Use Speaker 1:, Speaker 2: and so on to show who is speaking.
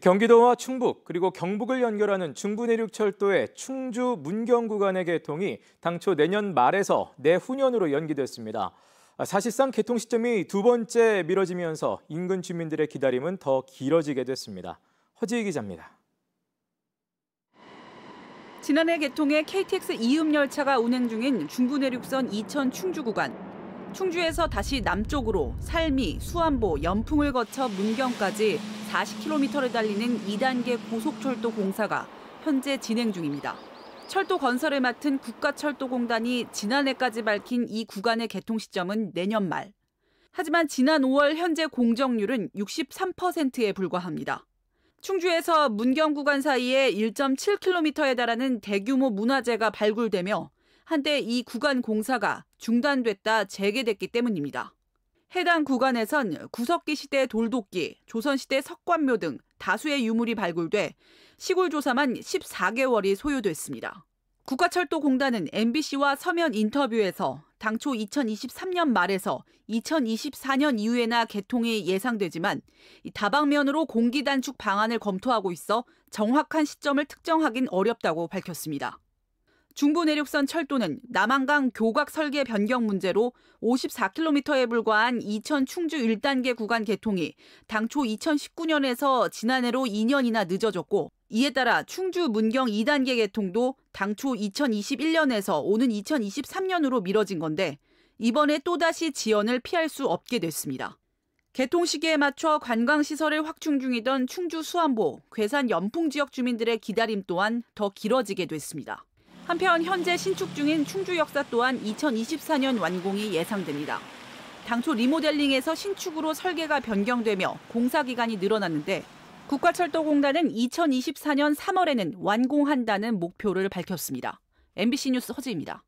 Speaker 1: 경기도와 충북 그리고 경북을 연결하는 중부내륙철도의 충주 문경 구간의 개통이 당초 내년 말에서 내후년으로 연기됐습니다. 아, 사실상 개통 시점이 두 번째 미뤄지면서 인근 주민들의 기다림은 더 길어지게 됐습니다. 허지희 기자입니다.
Speaker 2: 지난해 개통해 KTX 이음 열차가 운행 중인 중부내륙선 이천 충주 구간. 충주에서 다시 남쪽으로 살미, 수안보, 연풍을 거쳐 문경까지 40km를 달리는 2단계 고속철도 공사가 현재 진행 중입니다. 철도 건설을 맡은 국가철도공단이 지난해까지 밝힌 이 구간의 개통 시점은 내년 말. 하지만 지난 5월 현재 공정률은 63%에 불과합니다. 충주에서 문경 구간 사이에 1.7km에 달하는 대규모 문화재가 발굴되며 한때 이 구간 공사가 중단됐다 재개됐기 때문입니다. 해당 구간에선 구석기 시대 돌도끼, 조선시대 석관묘 등 다수의 유물이 발굴돼 시골 조사만 14개월이 소요됐습니다. 국가철도공단은 MBC와 서면 인터뷰에서 당초 2023년 말에서 2024년 이후에나 개통이 예상되지만 다방면으로 공기 단축 방안을 검토하고 있어 정확한 시점을 특정하긴 어렵다고 밝혔습니다. 중부 내륙선 철도는 남한강 교각 설계 변경 문제로 54km에 불과한 이천 충주 1단계 구간 개통이 당초 2019년에서 지난해로 2년이나 늦어졌고 이에 따라 충주 문경 2단계 개통도 당초 2021년에서 오는 2023년으로 미뤄진 건데 이번에 또다시 지연을 피할 수 없게 됐습니다. 개통 시기에 맞춰 관광시설을 확충 중이던 충주 수안보, 괴산 연풍 지역 주민들의 기다림 또한 더 길어지게 됐습니다. 한편 현재 신축 중인 충주역사 또한 2024년 완공이 예상됩니다. 당초 리모델링에서 신축으로 설계가 변경되며 공사 기간이 늘어났는데 국가철도공단은 2024년 3월에는 완공한다는 목표를 밝혔습니다. MBC 뉴스 허지입니다.